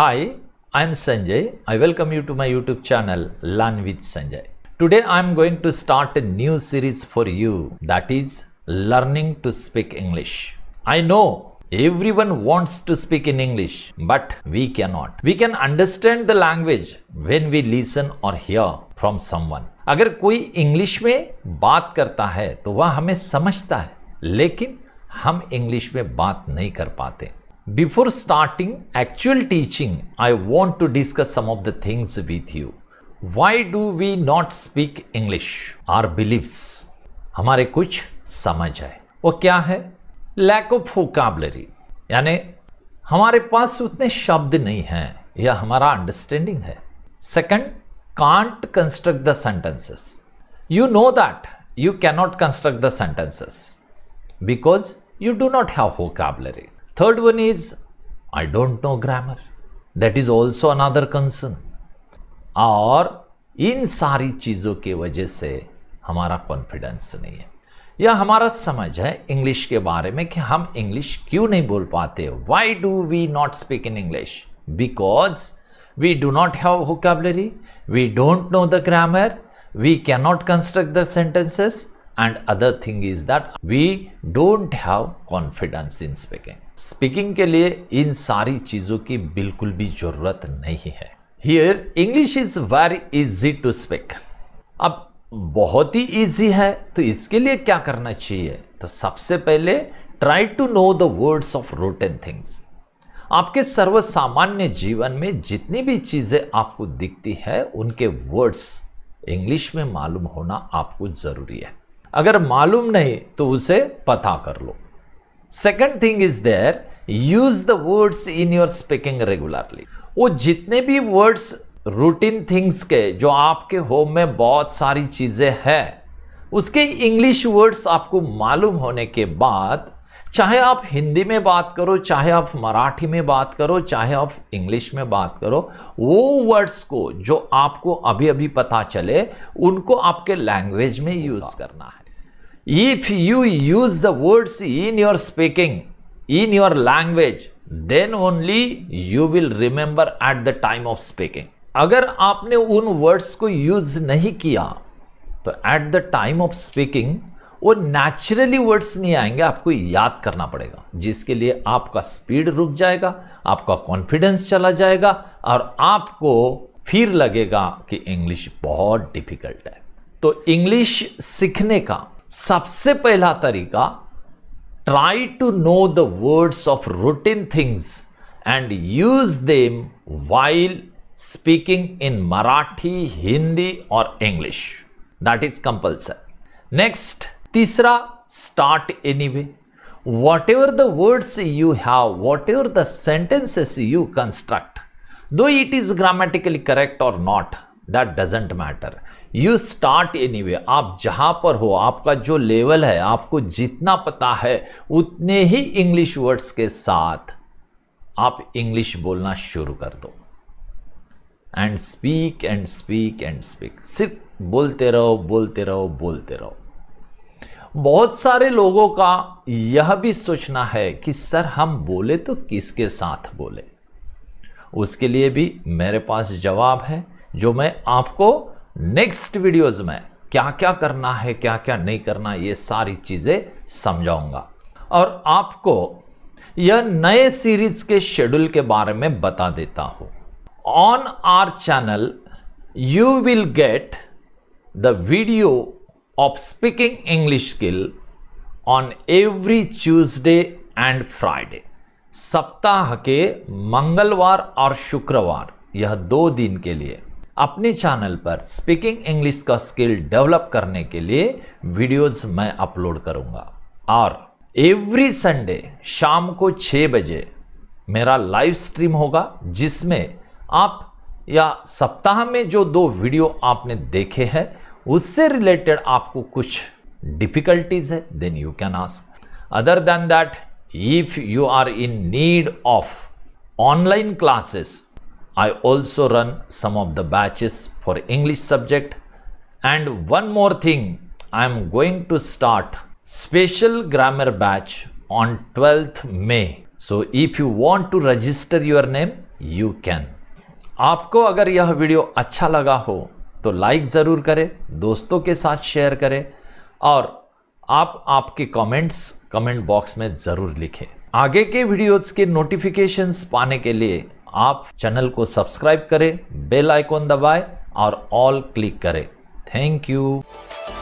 Hi, I am Sanjay. I welcome you to my YouTube channel Learn with Sanjay. Today I am going to start a new series for you that is learning to speak English. I know everyone wants to speak in English but we cannot. We can understand the language when we listen or hear from someone. अगर कोई English में बात करता है तो वह हमें समझता है लेकिन हम इंग्लिश में बात नहीं कर पाते Before starting actual teaching, I want to discuss some of the things with you. Why do we not speak English? Our beliefs. हमारे कुछ समझ है वो क्या है लैक ऑफ वोकाबलरी यानी हमारे पास उतने शब्द नहीं हैं यह हमारा अंडरस्टैंडिंग है second can't construct the sentences you know that you cannot construct the sentences because you do not have vocabulary Third one is, I don't know grammar. That is also another concern. और इन सारी चीज़ों के वजह से हमारा confidence नहीं है यह हमारा समझ है इंग्लिश के बारे में कि हम इंग्लिश क्यों नहीं बोल पाते why do we not speak in English because we do not have vocabulary we don't know the grammar we can not construct the sentences and other thing is that we don't have confidence in speaking speaking के लिए इन सारी चीज़ों की बिल्कुल भी ज़रूरत नहीं है here English is very easy to speak अब बहुत ही इजी है तो इसके लिए क्या करना चाहिए तो सबसे पहले try to know the words of routine things आपके सर्वसामान्य जीवन में जितनी भी चीज़ें आपको दिखती है उनके वर्ड्स इंग्लिश में मालूम होना आपको ज़रूरी है अगर मालूम नहीं तो उसे पता कर लो second thing is there use the words in your speaking regularly वो जितने भी वर्ड्स रूटीन थिंग्स के जो आपके होम में बहुत सारी चीज़ें हैं उसके इंग्लिश वर्ड्स आपको मालूम होने के बाद चाहे आप हिंदी में बात करो चाहे आप मराठी में बात करो चाहे आप इंग्लिश में बात करो वो वर्ड्स को जो आपको अभी अभी पता चले उनको आपके लैंग्वेज में यूज़ करना है If you use the words in your speaking, in your language, then only you will remember at the time of speaking. अगर आपने उन वर्ड्स को यूज नहीं किया तो at the time of speaking वो नेचुरली वर्ड्स नहीं आएंगे आपको याद करना पड़ेगा जिसके लिए आपका स्पीड रुक जाएगा आपका कॉन्फिडेंस चला जाएगा और आपको फिर लगेगा कि इंग्लिश बहुत डिफिकल्ट है तो इंग्लिश सीखने का सबसे पहला तरीका try to know the words of routine things and use them while speaking in Marathi Hindi और English that is compulsory next तीसरा start anyway whatever the words you have whatever the sentences you construct though it is grammatically correct और not that doesn't matter you start anyway आप जहाँ पर हो आपका जो level है आपको जितना पता है उतने ही इंग्लिश वर्ड्स के साथ आप इंग्लिश बोलना शुरू कर दो and speak and speak and speak सिर्फ बोलते रहो बोलते रहो बोलते रहो बहुत सारे लोगों का यह भी सोचना है कि सर हम बोले तो किसके साथ बोले उसके लिए भी मेरे पास जवाब है जो मैं आपको नेक्स्ट वीडियोज़ में क्या क्या करना है क्या क्या नहीं करना ये सारी चीज़ें समझाऊंगा और आपको यह नए सीरीज के शेड्यूल के बारे में बता देता हूं on our channel you will get the video of speaking English skill on every Tuesday and Friday सप्ताह के मंगलवार और शुक्रवार यह दो दिन के लिए अपने चैनल पर स्पीकिंग इंग्लिश का स्किल डेवलप करने के लिए वीडियोस मैं अपलोड करूंगा और एवरी संडे शाम को छ बजे मेरा लाइव स्ट्रीम होगा जिसमें आप या सप्ताह में जो दो वीडियो आपने देखे हैं उससे रिलेटेड आपको कुछ डिफिकल्टीज है then you can ask other than that if you are in need of online classes I also run some of the batches for English subject. And one more thing, I am going to start special grammar batch on 12th May. So if you want to register your name, you can. आपको अगर यह video अच्छा लगा हो तो like ज़रूर करें दोस्तों के साथ शेयर करें और आप आपके कमेंट्स कमेंट बॉक्स में ज़रूर लिखें आगे के वीडियोस के नोटिफिकेशंस पाने के लिए आप चैनल को सब्सक्राइब करें बेल आइकॉन दबाएं और ऑल क्लिक करें थैंक यू